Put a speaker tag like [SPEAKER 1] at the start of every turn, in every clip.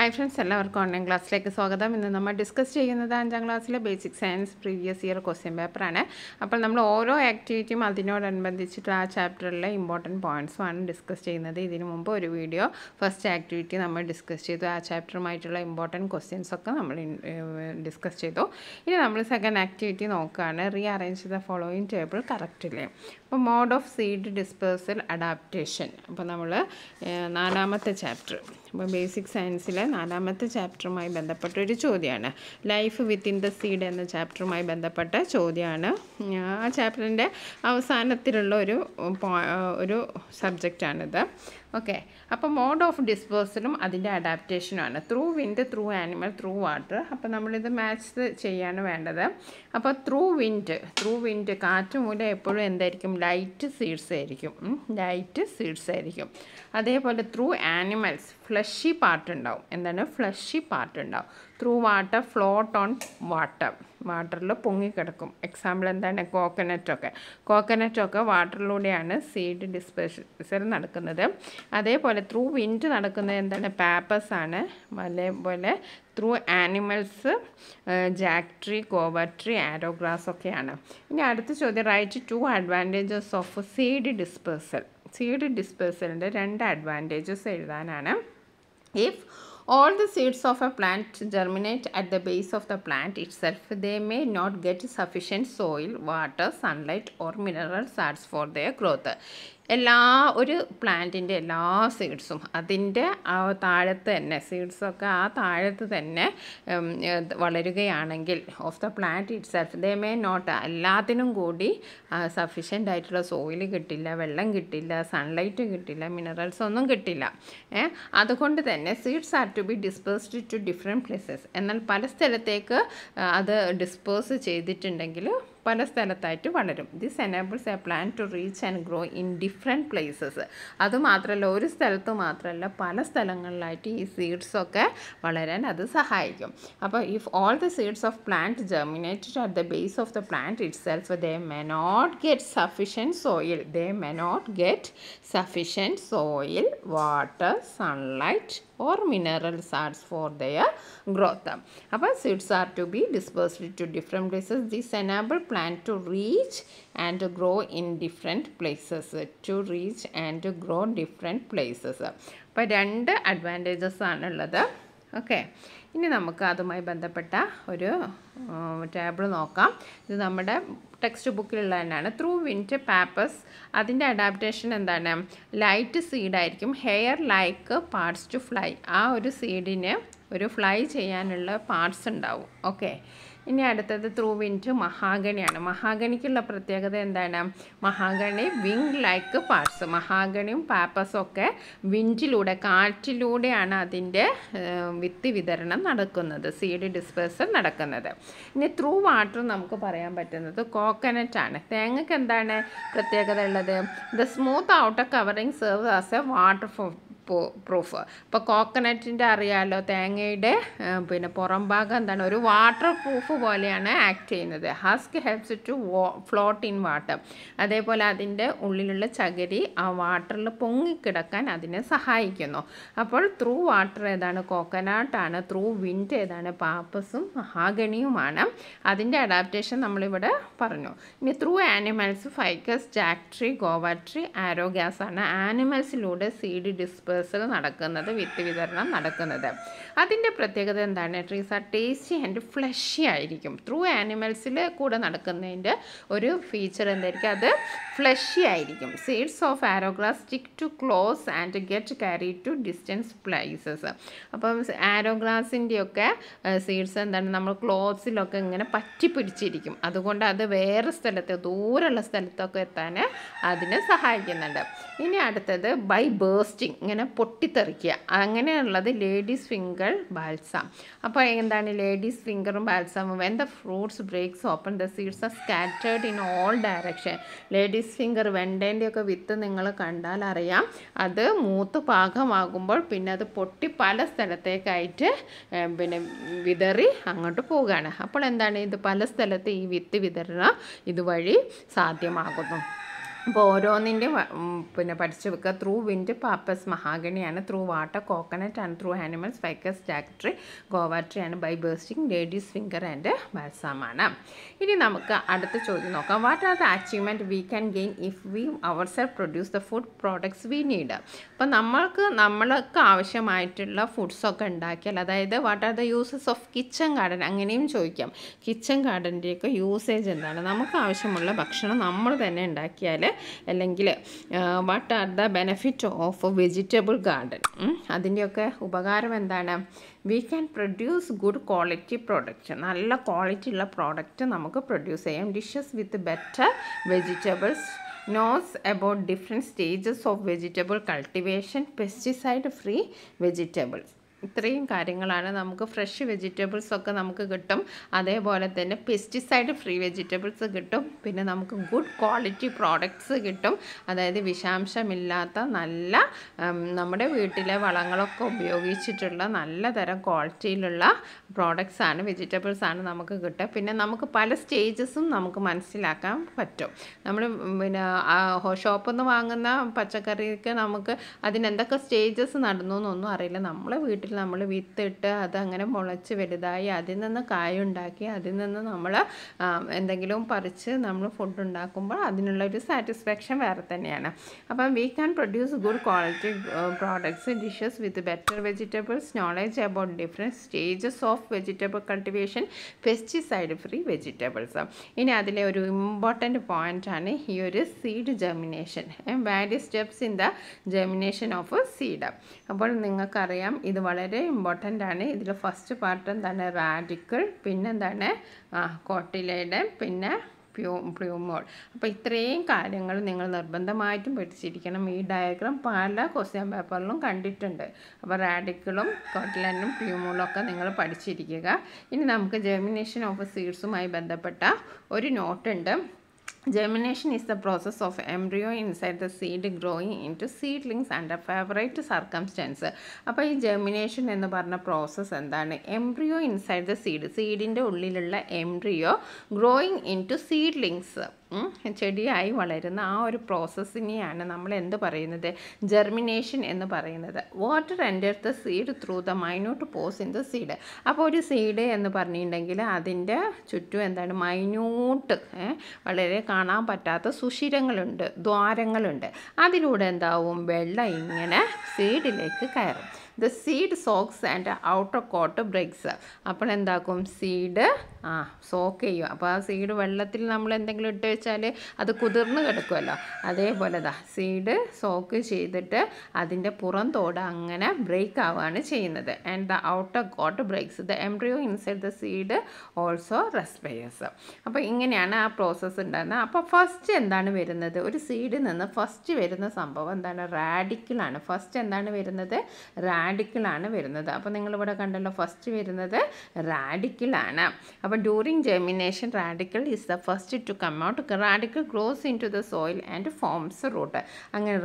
[SPEAKER 1] Hi friends എല്ലാവർക്കും online ക്ലാസ്സിലേക്ക് സ്വാഗതം ഇന്ന് നമ്മൾ ഡിസ്കസ് ചെയ്യുന്നത് അഞ്ചാം ക്ലാസ്സിലെ basic science previous year question പേപ്പറാണ് അപ്പോൾ നമ്മൾ ഓരോ ആക്ടിവിറ്റിയും അതിനോടനുബന്ധിച്ചിട്ട് ആ ചാപ്റ്ററിലെ ഇമ്പോർട്ടൻറ്റ് പോയിൻറ്സുമാണ് ഡിസ്കസ് ചെയ്യുന്നത് ഇതിനു മുമ്പ് ഒരു വീഡിയോ ഫസ്റ്റ് ആക്ടിവിറ്റി നമ്മൾ ഡിസ്കസ് ചെയ്തു ആ ചാപ്റ്ററുമായിട്ടുള്ള ഇമ്പോർട്ടൻറ്റ് ക്വസ്റ്റ്യൻസ് ഒക്കെ നമ്മൾ ഡിസ്കസ് ചെയ്തു ഇനി നമ്മൾ സെക്കൻഡ് ആക്ടിവിറ്റി നോക്കുകയാണ് rearrange the following table കറക്റ്റില്ലേ അപ്പോൾ mode of seed dispersal adaptation അപ്പോൾ നമ്മൾ നാലാമത്തെ ചാപ്റ്റർ അപ്പോൾ ബേസിക് സയൻസിലെ നാലാമത്തെ ചാപ്റ്ററുമായി ബന്ധപ്പെട്ട ഒരു ചോദ്യമാണ് ലൈഫ് വിത്തിൻ ദ സീഡ് എന്ന ചാപ്റ്ററുമായി ബന്ധപ്പെട്ട ചോദ്യമാണ് ആ ചാപ്റ്ററിൻ്റെ അവസാനത്തിലുള്ള ഒരു ഒരു സബ്ജക്റ്റാണിത് ഓക്കെ അപ്പോൾ മോഡ് ഓഫ് ഡിസ്പേഴ്സലും അതിൻ്റെ അഡാപ്റ്റേഷനുമാണ് through wind through animal through water അപ്പോൾ നമ്മളിത് മാച്ച് ചെയ്യാണ് വേണ്ടത് അപ്പോൾ ത്രൂ വിൻഡ് ത്രൂ വിൻഡ് കാറ്റ് മൂലം എപ്പോഴും എന്തായിരിക്കും ലൈറ്റ് സീഡ്സ് ആയിരിക്കും ലൈറ്റ് സീഡ്സ് ആയിരിക്കും അതേപോലെ ത്രൂ ആനിമൽസ് ഫ്ലഷി പാർട്ട് ഉണ്ടാവും എന്താണ് ഫ്ലഷി പാർട്ട് ഉണ്ടാവും through water float on water വാട്ടറിൽ പൊങ്ങിക്കിടക്കും എക്സാമ്പിൾ എന്താണ് കോക്കനറ്റൊക്കെ കോക്കനറ്റൊക്കെ വാട്ടറിലൂടെയാണ് സീഡ് ഡിസ്പെഷൽ നടക്കുന്നത് അതേപോലെ ത്രൂ വിൻഡ് നടക്കുന്നത് എന്താണ് പേപ്പേഴ്സാണ് ആണ് അതേപോലെ through animals jack tree guava tree ആരോഗ്രാസ് ഒക്കെയാണ് ഇനി അടുത്ത ചോദ്യം write two advantages of seed dispersal seed ഡിസ്പേഴ്സലിൻ്റെ രണ്ട് അഡ്വാൻറ്റേജസ് എഴുതാനാണ് if All the seeds of a plant germinate at the base of the plant itself. They may not get sufficient soil, water, sunlight or mineral salts for their growth. എല്ലാ ഒരു പ്ലാന്റിൻ്റെ എല്ലാ സീഡ്സും അതിൻ്റെ ആ താഴത്ത് തന്നെ സീഡ്സൊക്കെ ആ താഴത്ത് തന്നെ വളരുകയാണെങ്കിൽ of the plant itself they may not എല്ലാത്തിനും കൂടി സഫീഷ്യൻ്റ് ആയിട്ടുള്ള സോയിൽ കിട്ടില്ല വെള്ളം കിട്ടില്ല സൺലൈറ്റ് കിട്ടില്ല മിനറൽസ് ഒന്നും കിട്ടില്ല അതുകൊണ്ട് തന്നെ seeds are to be dispersed to different places എന്നാൽ പല സ്ഥലത്തേക്ക് അത് ഡിസ്പേഴ്സ് ചെയ്തിട്ടുണ്ടെങ്കിൽ പല സ്ഥലത്തായിട്ട് വളരും this enables a plant to reach and grow in different places അതുമാത്രമല്ല ഒരു സ്ഥലത്ത് മാത്രമല്ല പല സ്ഥലങ്ങളിലായിട്ട് ഈ സീഡ്സൊക്കെ വളരാൻ അത് സഹായിക്കും അപ്പോൾ if all the seeds of plant germinated at the base of the plant itself they may not get sufficient soil they may not get sufficient soil water sunlight or mineral salts for their growth. അപ്പോൾ seeds are to be dispersed to different places. This enable plant to reach and to grow in different places. To reach and to grow different places. അപ്പോൾ രണ്ട് advantages ആണുള്ളത് okay ഇനി നമുക്ക് അതുമായി ബന്ധപ്പെട്ട ഒരു table നോക്കാം ഇത് നമ്മുടെ ടെക്സ്റ്റ് ബുക്കിലുള്ള തന്നെയാണ് ത്രൂ വിൻറ്റ് പാപ്പസ് അതിൻ്റെ അഡാപ്റ്റേഷൻ എന്താണ് ലൈറ്റ് സീഡായിരിക്കും hair like parts to fly ആ ഒരു സീഡിന് ഒരു ഫ്ലൈ ചെയ്യാനുള്ള പാർട്സ് ഉണ്ടാവും ഓക്കെ ഇനി അടുത്തത് ത്രൂ വിൻഡ് മഹാഗണിയാണ് മഹാഗണിക്കുള്ള പ്രത്യേകത എന്താണ് മഹാഗണി വിങ് ലൈക്ക് പാർട്സ് മഹാഗണിയും പാപ്പസും ഒക്കെ വിൻഡിലൂടെ കാറ്റിലൂടെയാണ് അതിൻ്റെ വിത്ത് വിതരണം നടക്കുന്നത് സീഡ് ഡിസ്പേഴ്സൽ നടക്കുന്നത് ഇനി ത്രൂ വാട്ടർ നമുക്ക് പറയാൻ പറ്റുന്നത് ആണ് തേങ്ങക്ക് എന്താണ് പ്രത്യേകത ഉള്ളത് the smooth outer covering serve as a waterproof ഇപ്പോൾ കോക്കനട്ടിൻ്റെ അറിയാലോ തേങ്ങയുടെ പിന്നെ പുറം ഭാഗം എന്താണ് ഒരു വാട്ടർ പ്രൂഫ് പോലെയാണ് ആക്ട് ചെയ്യുന്നത് husk helps to float in water അതേപോലെ അതിൻ്റെ ഉള്ളിലുള്ള ചകിരി ആ വാട്ടറിൽ പൊങ്ങിക്കിടക്കാൻ അതിനെ സഹായിക്കുന്നു അപ്പോൾ ത്രൂ വാട്ടർ ഏതാണ് കോക്കനട്ടാണ് ത്രൂ വിൻഡ് ഏതാണ് പാപ്പസും മഹാഗണിയുമാണ് അതിൻ്റെ അഡാപ്റ്റേഷൻ നമ്മളിവിടെ പറഞ്ഞു ഇനി through animals ficus jack tree guava tree ആരോ ആണ് ആനിമൽസിലൂടെ സീഡ് ഡിസ്പേഴ്സ് റിഹേഴ്സൽ നടക്കുന്നത് വിത്ത് വിതരണം നടക്കുന്നത് അതിൻ്റെ പ്രത്യേകത എന്താണ് trees are tasty and fleshy ആയിരിക്കും ത്രൂ ആനിമൽസിൽ കൂടെ നടക്കുന്നതിൻ്റെ ഒരു ഫീച്ചർ എന്തായിരിക്കും അത് ഫ്ലഷി ആയിരിക്കും സീഡ്സ് ഓഫ് ആരോഗ്ലാസ് stick to clothes and get carry to distance places അപ്പം ആരോഗ്ലാസിൻ്റെയൊക്കെ സീഡ്സ് എന്താണ് നമ്മൾ ക്ലോത്ത്സിലൊക്കെ ഇങ്ങനെ പറ്റിപ്പിടിച്ചിരിക്കും അതുകൊണ്ട് അത് വേറെ സ്ഥലത്ത് ദൂരെയുള്ള സ്ഥലത്തൊക്കെ എത്താൻ അതിനെ സഹായിക്കുന്നുണ്ട് ഇനി അടുത്തത് ബൈ ബേസ്റ്റിംഗ് ഇങ്ങനെ ഇങ്ങനെ പൊട്ടിത്തെറിക്കുക അങ്ങനെയുള്ളത് ലേഡീസ് ഫിംഗർ ബാൽസാം അപ്പോൾ എന്താണ് ലേഡീസ് ഫിംഗറും ബാൽസാമും when the fruits breaks open the seeds are scattered in all direction ladies finger വെണ്ടേൻ്റെയൊക്കെ വിത്ത് നിങ്ങൾ കണ്ടാൽ അറിയാം അത് മൂത്ത് പാകമാകുമ്പോൾ പിന്നെ അത് പൊട്ടി പല സ്ഥലത്തേക്കായിട്ട് പിന്നെ വിതറി അങ്ങോട്ട് പോവുകയാണ് അപ്പോൾ എന്താണ് ഇത് പല സ്ഥലത്ത് ഈ വിത്ത് വിതരണം ഇതുവഴി സാധ്യമാകുന്നു അപ്പോൾ ഓരോന്നിൻ്റെ പിന്നെ പഠിച്ചു വെക്കുക ത്രൂ വിൻഡ് പാപ്പസ് മഹാഗണിയാണ് through water coconut and through animals ficus jack tree guava tree and by bursting ladies finger and ബാൽസാമാണ് ഇനി നമുക്ക് അടുത്ത ചോദ്യം നോക്കാം what are the achievement we can gain if we ourselves produce the food products we need അപ്പം നമ്മൾക്ക് നമ്മൾക്ക് ആവശ്യമായിട്ടുള്ള ഫുഡ്സൊക്കെ ഉണ്ടാക്കിയാൽ അതായത് what are the uses of kitchen garden അങ്ങനെയും ചോദിക്കാം കിച്ചൺ ഗാർഡൻ്റെയൊക്കെ യൂസേജ് എന്താണ് നമുക്ക് ആവശ്യമുള്ള ഭക്ഷണം നമ്മൾ തന്നെ ഉണ്ടാക്കിയാൽ അല്ലെങ്കിൽ what are the benefit of vegetable garden അതിൻ്റെയൊക്കെ ഉപകാരം എന്താണ് we can produce good quality product നല്ല ക്വാളിറ്റി ഉള്ള പ്രോഡക്റ്റ് നമുക്ക് പ്രൊഡ്യൂസ് ചെയ്യാം dishes with better vegetables knows about different stages of vegetable cultivation pesticide free vegetables ഇത്രയും കാര്യങ്ങളാണ് നമുക്ക് ഫ്രഷ് വെജിറ്റബിൾസ് ഒക്കെ നമുക്ക് കിട്ടും അതേപോലെ തന്നെ പെസ്റ്റിസൈഡ് ഫ്രീ വെജിറ്റബിൾസ് കിട്ടും പിന്നെ നമുക്ക് ഗുഡ് ക്വാളിറ്റി പ്രോഡക്ട്സ് കിട്ടും അതായത് വിഷാംശമില്ലാത്ത നല്ല നമ്മുടെ വീട്ടിലെ വളങ്ങളൊക്കെ ഉപയോഗിച്ചിട്ടുള്ള നല്ല തരം ക്വാളിറ്റിയിലുള്ള പ്രോഡക്ട്സ് ആണ് വെജിറ്റബിൾസ് ആണ് നമുക്ക് കിട്ടുക പിന്നെ നമുക്ക് പല സ്റ്റേജസും നമുക്ക് മനസ്സിലാക്കാൻ പറ്റും നമ്മൾ പിന്നെ ഷോപ്പിൽ നിന്ന് വാങ്ങുന്ന പച്ചക്കറിക്ക് നമുക്ക് അതിനെന്തൊക്കെ സ്റ്റേജസ് നടന്നു എന്നൊന്നും അറിയില്ല നമ്മളെ വീട്ടിൽ നമ്മൾ വിത്തിട്ട് അതങ്ങനെ മുളച്ച് വലുതായി അതിൽ നിന്ന് കായുണ്ടാക്കി അതിൽ നിന്ന് നമ്മൾ എന്തെങ്കിലും പറിച്ച് നമ്മൾ ഫുഡ് ഉണ്ടാക്കുമ്പോൾ അതിനുള്ള ഒരു സാറ്റിസ്ഫാക്ഷൻ വേറെ തന്നെയാണ് അപ്പം we can produce good quality products dishes with better vegetables knowledge about different stages of vegetable cultivation pesticide free vegetables ഇനി അതിലെ ഒരു ഇമ്പോർട്ടൻറ്റ് പോയിൻ്റാണ് ഈ ഒരു seed germination various steps in the germination of seed അപ്പോൾ നിങ്ങൾക്കറിയാം ഇത് വളരെ വളരെ ഇമ്പോർട്ടൻ്റ് ആണ് ഇതിൽ ഫസ്റ്റ് പാർട്ട് എന്താണ് റാഡിക്കിൾ പിന്നെന്താണ് കോട്ടിലയുടെ പിന്നെ പ്യൂ പ്യൂമോൾ അപ്പോൾ ഇത്രയും കാര്യങ്ങൾ നിങ്ങൾ നിർബന്ധമായിട്ടും പഠിച്ചിരിക്കണം ഈ ഡയഗ്രാം പല ക്വസ്റ്റ്യൻ പേപ്പറിലും കണ്ടിട്ടുണ്ട് അപ്പോൾ റാഡിക്കിളും കോട്ടിലനും പ്യൂമോളും ഒക്കെ നിങ്ങൾ പഠിച്ചിരിക്കുക ഇനി നമുക്ക് ജെർമിനേഷൻ ഓഫ് സീഡ്സുമായി ബന്ധപ്പെട്ട ഒരു നോട്ടുണ്ട് Germination is the process of embryo inside the seed growing into seedlings under favorite circumstance. അപ്പോൾ ഈ ജെർമിനേഷൻ എന്ന് പറഞ്ഞ പ്രോസസ്സ് എന്താണ് എംബ്രിയോ ഇൻസൈഡ് ദ സീഡ് സീഡിൻ്റെ ഉള്ളിലുള്ള embryo growing into seedlings ചെടിയായി വളരുന്ന ആ ഒരു പ്രോസസ്സിനെയാണ് നമ്മൾ എന്ത് പറയുന്നത് ജെർമിനേഷൻ എന്ന് പറയുന്നത് water enter the seed through the minute pores in the seed അപ്പോൾ ഒരു സീഡ് എന്ന് പറഞ്ഞിട്ടുണ്ടെങ്കിൽ അതിൻ്റെ ചുറ്റും എന്താണ് മൈന്യൂട്ട് വളരെ കാണാൻ പറ്റാത്ത സുഷിരങ്ങളുണ്ട് ദ്വാരങ്ങളുണ്ട് അതിലൂടെ എന്താവും വെള്ളം ഇങ്ങനെ സീഡിലേക്ക് കയറും the seed soaks and outer coat breaks അപ്പോൾ എന്താക്കും സീഡ് ആ സോക്ക് ചെയ്യും അപ്പോൾ ആ സീഡ് വെള്ളത്തിൽ നമ്മൾ എന്തെങ്കിലും ഇട്ട് വെച്ചാൽ അത് കുതിർന്ന് കിടക്കുമല്ലോ അതേപോലെതാ സീഡ് സോക്ക് ചെയ്തിട്ട് അതിൻ്റെ പുറം തോട് അങ്ങനെ ബ്രേക്ക് ആവുകയാണ് ചെയ്യുന്നത് and the outer coat breaks the embryo inside the seed also respires അപ്പോൾ ഇങ്ങനെയാണ് ആ പ്രോസസ്സ് ഉണ്ടാകുന്നത് അപ്പോൾ ഫസ്റ്റ് എന്താണ് വരുന്നത് ഒരു സീഡിൽ നിന്ന് ഫസ്റ്റ് വരുന്ന സംഭവം എന്താണ് റാഡിക്കിളാണ് ഫസ്റ്റ് എന്താണ് വരുന്നത് റാഡിക്കൽ റാഡിക്കൽ ആണ് വരുന്നത് അപ്പോൾ നിങ്ങളിവിടെ കണ്ടല്ലോ ഫസ്റ്റ് വരുന്നത് റാഡിക്കൽ ആണ് അപ്പോൾ during germination radicle is the first to come out radicle grows into the soil and forms root അങ്ങനെ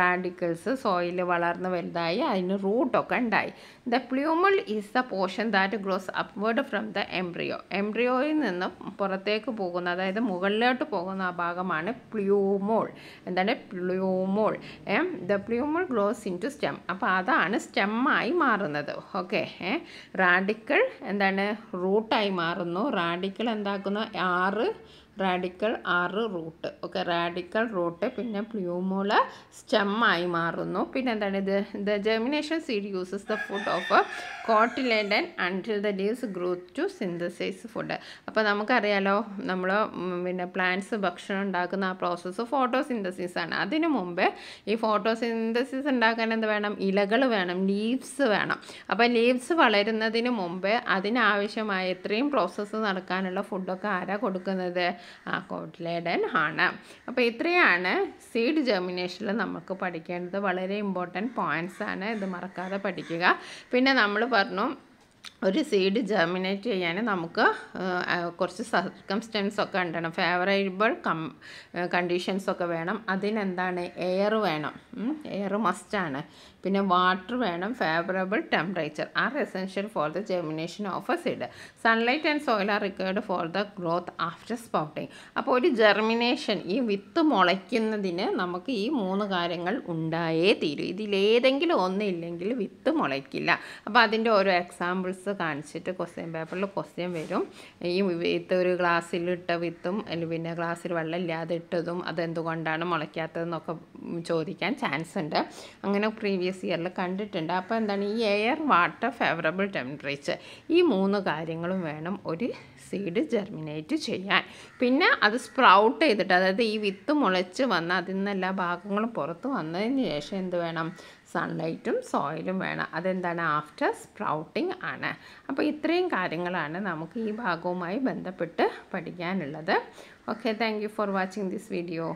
[SPEAKER 1] റാഡിക്കൽസ് സോയിൽ വളർന്ന് വലുതായി അതിന് റൂട്ടൊക്കെ ഉണ്ടായി the plumule is the portion that grows upward from the embryo എംബ്രിയോയിൽ നിന്നും പുറത്തേക്ക് പോകുന്ന അതായത് മുകളിലോട്ട് പോകുന്ന ആ ഭാഗമാണ് പ്ലൂമോൾ എന്താണ് plumule the plumule grows into stem അപ്പോൾ അതാണ് സ്റ്റെം സ്റ്റെമ്മായി മാറുന്നത് ഓക്കെ റാഡിക്കൽ എന്താണ് റൂട്ടായി മാറുന്നു റാഡിക്കൽ എന്താക്കുന്നു ആറ് റാഡിക്കൽ ആറ് റൂട്ട് നമുക്ക് റാഡിക്കൽ റൂട്ട് പിന്നെ പ്ലൂമോള സ്റ്റെമ്മായി മാറുന്നു പിന്നെ എന്താണ് ഇത് the germination seed uses the food of cotyledon until the leaves growth to synthesize food അപ്പോൾ നമുക്കറിയാലോ നമ്മൾ പിന്നെ പ്ലാന്റ്സ് ഭക്ഷണം ഉണ്ടാക്കുന്ന ആ പ്രോസസ്സ് ഫോട്ടോസിന്തസിസ് ആണ് അതിനു മുമ്പ് ഈ ഫോട്ടോസിന്തസിസ് ഉണ്ടാക്കാൻ എന്ത് വേണം ഇലകൾ വേണം ലീവ്സ് വേണം അപ്പോൾ ലീവ്സ് വളരുന്നതിന് മുമ്പ് അതിനാവശ്യമായ ഇത്രയും പ്രോസസ്സ് നടക്കാനുള്ള ഫുഡൊക്കെ ആരാ കൊടുക്കുന്നത് ആ കോട്ടിലേഡൻ ആണ് അപ്പോൾ ഇത്രയാണ് സീഡ് ജെർമിനേഷനിൽ നമുക്ക് പഠിക്കേണ്ടത് വളരെ ഇമ്പോർട്ടൻറ്റ് പോയിൻറ്റ്സ് ആണ് ഇത് മറക്കാതെ പഠിക്കുക പിന്നെ നമ്മൾ പറഞ്ഞു ഒരു സീഡ് ജെർമിനേറ്റ് ചെയ്യാൻ നമുക്ക് കുറച്ച് സർക്കംസ്റ്റൻസ് ഒക്കെ ഉണ്ടാകണം ഫേവറേബിൾ കം കണ്ടീഷൻസ് ഒക്കെ വേണം അതിനെന്താണ് എയർ വേണം എയർ മസ്റ്റാണ് പിന്നെ വാട്ടർ വേണം favourable temperature are essential for the germination of a seed sunlight and soil are required for the growth after sprouting അപ്പോൾ ഒരു ജെർമിനേഷൻ ഈ വിത്ത് മുളയ്ക്കുന്നതിന് നമുക്ക് ഈ മൂന്ന് കാര്യങ്ങൾ ഉണ്ടായേ തീരൂ ഇതിലേതെങ്കിലും ഒന്നില്ലെങ്കിൽ വിത്ത് മുളയ്ക്കില്ല അപ്പോൾ അതിൻ്റെ ഓരോ എക്സാമ്പിൾസ് എക്സാമ്പിൾസ് കാണിച്ചിട്ട് ക്വസ്റ്റ്യൻ പേപ്പറിൽ ക്വസ്റ്റ്യൻ വരും ഈ വിത്ത് ഒരു ഇട്ട വിത്തും പിന്നെ ഗ്ലാസ്സിൽ വെള്ളം ഇല്ലാതെ ഇട്ടതും അതെന്തുകൊണ്ടാണ് മുളയ്ക്കാത്തതെന്നൊക്കെ ചോദിക്കാൻ ചാൻസ് ഉണ്ട് അങ്ങനെ പ്രീവിയസ് ഇയറിൽ കണ്ടിട്ടുണ്ട് അപ്പോൾ എന്താണ് ഈ എയർ വാട്ടർ ഫേവറബിൾ ടെമ്പറേച്ചർ ഈ മൂന്ന് കാര്യങ്ങളും വേണം ഒരു സീഡ് ജെർമിനേറ്റ് ചെയ്യാൻ പിന്നെ അത് സ്പ്രൗട്ട് ചെയ്തിട്ട് അതായത് ഈ വിത്ത് മുളച്ച് വന്ന അതിൽ നിന്ന് എല്ലാ ഭാഗങ്ങളും പുറത്ത് വന്നതിന് ശേഷം എന്ത് വേണം സൺലൈറ്റും സോയിലും വേണം അതെന്താണ് ആഫ്റ്റർ സ്പ്രൗട്ടിംഗ് ആണ് അപ്പോൾ ഇത്രയും കാര്യങ്ങളാണ് നമുക്ക് ഈ ഭാഗവുമായി ബന്ധപ്പെട്ട് പഠിക്കാനുള്ളത് okay thank for watching this video